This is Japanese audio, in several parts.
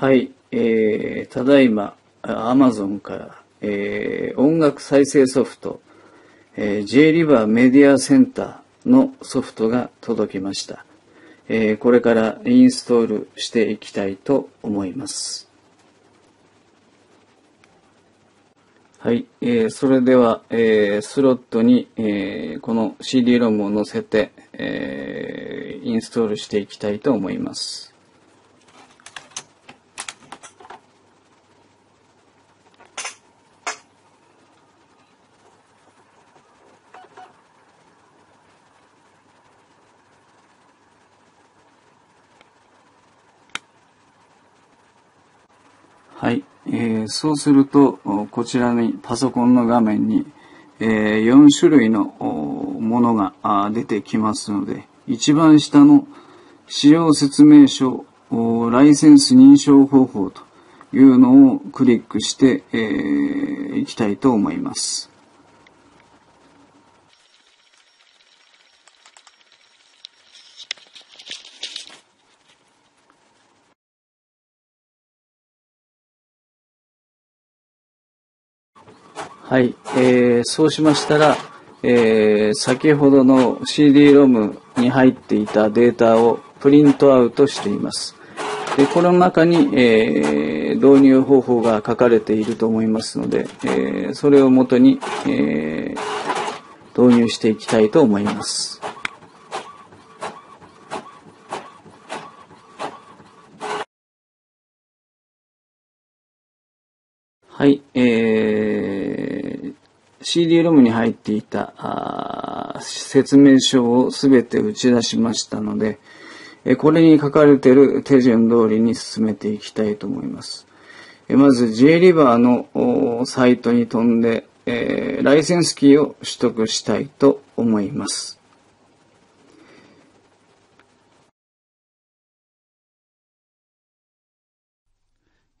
はい、えー、ただいま、アマゾンから、えー、音楽再生ソフト、えー、J リバーメディアセンターのソフトが届きました。えー、これからインストールしていきたいと思います。はい、えー、それでは、えー、スロットに、えー、この CD ロムを載せて、えー、インストールしていきたいと思います。はい。えー、そうすると、こちらにパソコンの画面に、えー、4種類のものが出てきますので、一番下の使用説明書、ライセンス認証方法というのをクリックして、えー、いきたいと思います。はい、えー、そうしましたら、えー、先ほどの CD ロムに入っていたデータをプリントアウトしています。でこの中に、えー、導入方法が書かれていると思いますので、えー、それをもとに、えー、導入していきたいと思います。はい、えー CD-ROM に入っていた説明書をすべて打ち出しましたので、これに書かれている手順通りに進めていきたいと思います。まず J リバーのサイトに飛んで、えライセンスキーを取得したいと思います。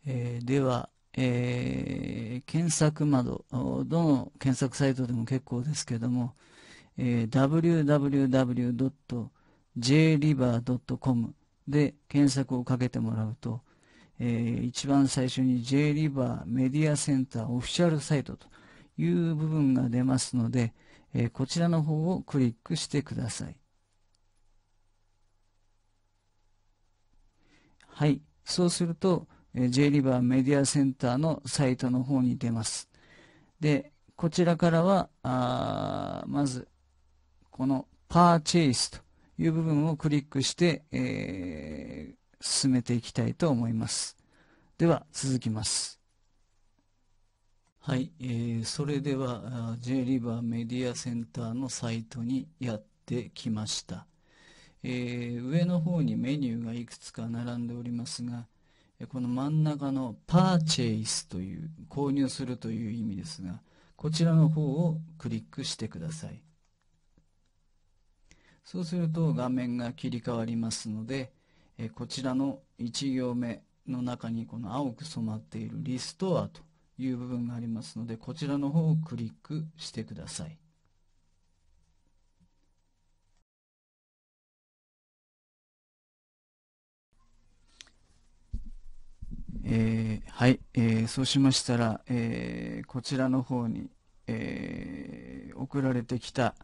えでは、えー、検索窓、どの検索サイトでも結構ですけども、えー、w w w j l i v e r c o m で検索をかけてもらうと、えー、一番最初に JRiver メディアセンターオフィシャルサイトという部分が出ますので、えー、こちらの方をクリックしてください。はい、そうすると、J リバーメディアセンターのサイトの方に出ます。で、こちらからは、あまず、このパーチェイスという部分をクリックして、えー、進めていきたいと思います。では、続きます。はい、えー、それでは J リバーメディアセンターのサイトにやってきました。えー、上の方にメニューがいくつか並んでおりますが、この真ん中のパーチェイスという購入するという意味ですがこちらの方をクリックしてくださいそうすると画面が切り替わりますのでこちらの1行目の中にこの青く染まっているリストアという部分がありますのでこちらの方をクリックしてくださいえー、はい、えー、そうしましたら、えー、こちらの方に、え送られてきた、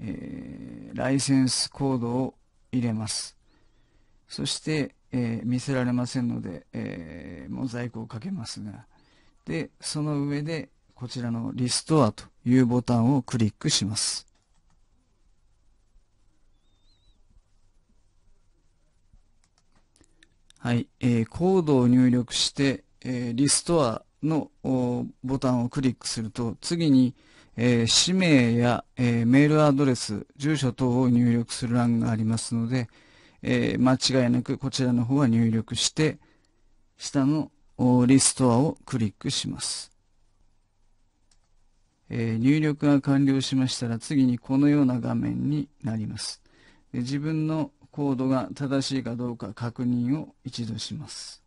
えライセンスコードを入れます。そして、え見せられませんので、えモザイクをかけますが、で、その上で、こちらのリストアというボタンをクリックします。はい、えー、コードを入力して、えー、リストアのボタンをクリックすると、次に、えー、氏名や、えー、メールアドレス、住所等を入力する欄がありますので、えー、間違いなくこちらの方は入力して、下のリストアをクリックします。え入力が完了しましたら次にこのような画面になります。で自分のコードが正しいかどうか確認を一度します。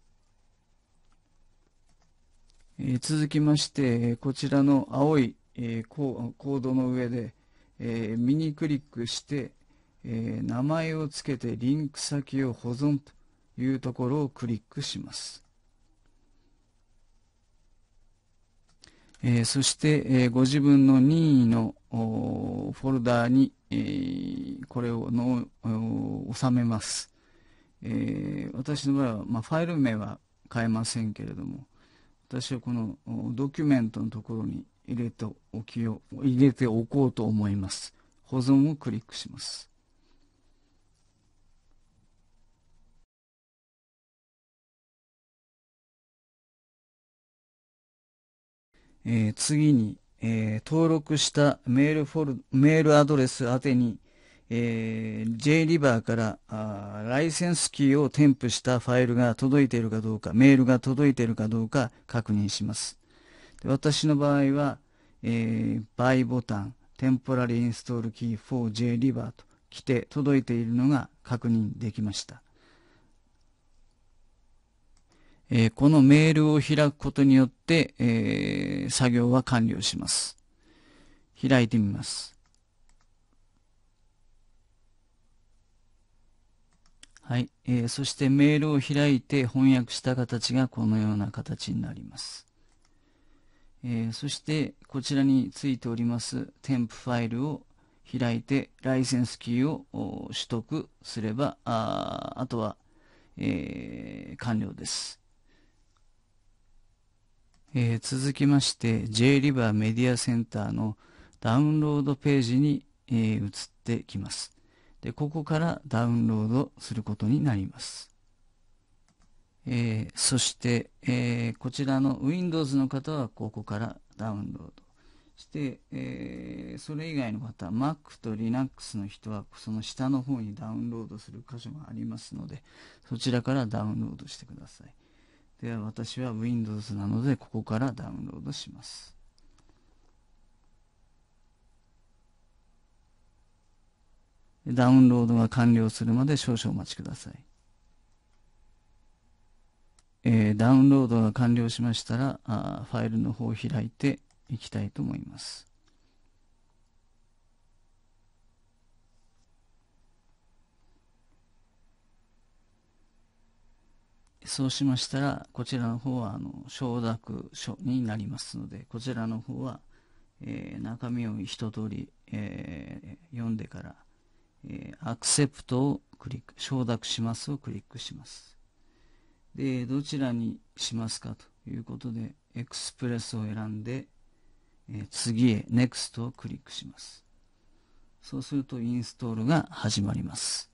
え続きまして、こちらの青い、えコードの上で、え右クリックして、え名前を付けてリンク先を保存というところをクリックします。えー、そして、えー、ご自分の任意のフォルダに、えー、これをの収めます、え私の場合は、まあ、ファイル名は変えませんけれども私はこのドキュメントのところに入れておきよ入れておこうと思います保存をクリックしますえー、次に、えー、登録したメールフォルメールアドレス宛てに、えー、j リバーからあライセンスキーを添付したファイルが届いているかどうか、メールが届いているかどうか確認します。で私の場合は、えー、b y ボタン、temporary install key for j リバーと来て届いているのが確認できました。えー、このメールを開くことによって、えー、作業は完了します。開いてみます。はい、えー、そしてメールを開いて翻訳した形がこのような形になります。えー、そしてこちらについております添付ファイルを開いてライセンスキーを取得すればああとは、えー、完了です。えー、続きまして J リバーメディアセンターのダウンロードページに、えー、移ってきます。で、ここからダウンロードすることになります。えー、そして、えー、こちらの Windows の方はここからダウンロードして、えー、それ以外の方、Mac と Linux の人はその下の方にダウンロードする箇所がありますので、そちらからダウンロードしてください。では私は Windows なのでここからダウンロードします。ダウンロードが完了するまで少々お待ちください。えー、ダウンロードが完了しましたらあ、ファイルの方を開いていきたいと思います。そうしましたら、こちらの方は、あの、承諾書になりますので、こちらの方は、えー、中身を一通り、えー、読んでから、えー、アクセプトをクリック、承諾しますをクリックします。で、どちらにしますかということで、エクスプレスを選んで、え次へ NEXT をクリックします。そうするとインストールが始まります。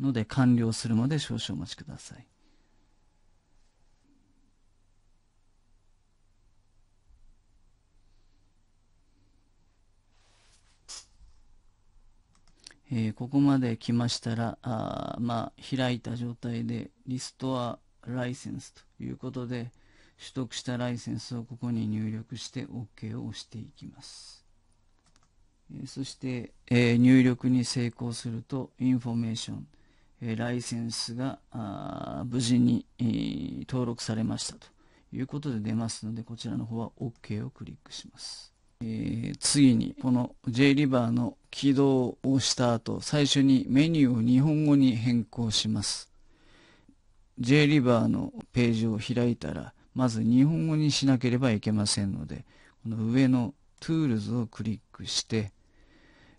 ので完了するまで少々お待ちください。えー、ここまで来ましたら、あまあ、開いた状態でリストアライセンスということで、取得したライセンスをここに入力して OK を押していきます。えー、そして、えー、入力に成功すると、インフォメーション、えライセンスが無事に、登録されましたということで出ますので、こちらの方は OK をクリックします。え次に、この J リバーの起動をした後、最初にメニューを日本語に変更します。J リバーのページを開いたら、まず日本語にしなければいけませんので、この上の Tools をクリックして、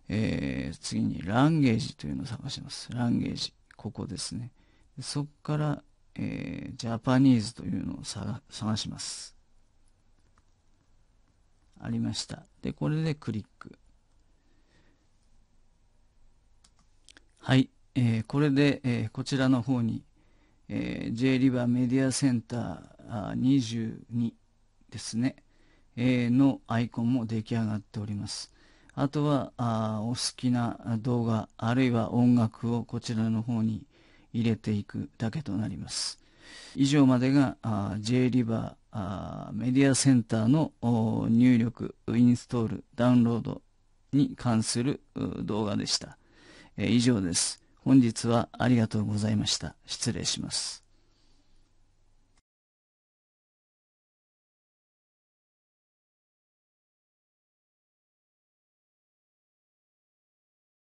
えー、次にランゲージというのを探します。ランゲージ。ここですね。そこから、えー、ジャパニーズというのを探します。ありました。で、これでクリック。はい、えー、これで、えー、こちらの方に、えー、J リバーメディアセンターー22ですね、えー、のアイコンも出来上がっております。あとはあお好きな動画あるいは音楽をこちらの方に入れていくだけとなります。以上までがあ J リバーあーメディアセンターの入力、インストール、ダウンロードに関する動画でした。えー、以上です。本日はありがとうございました。失礼します。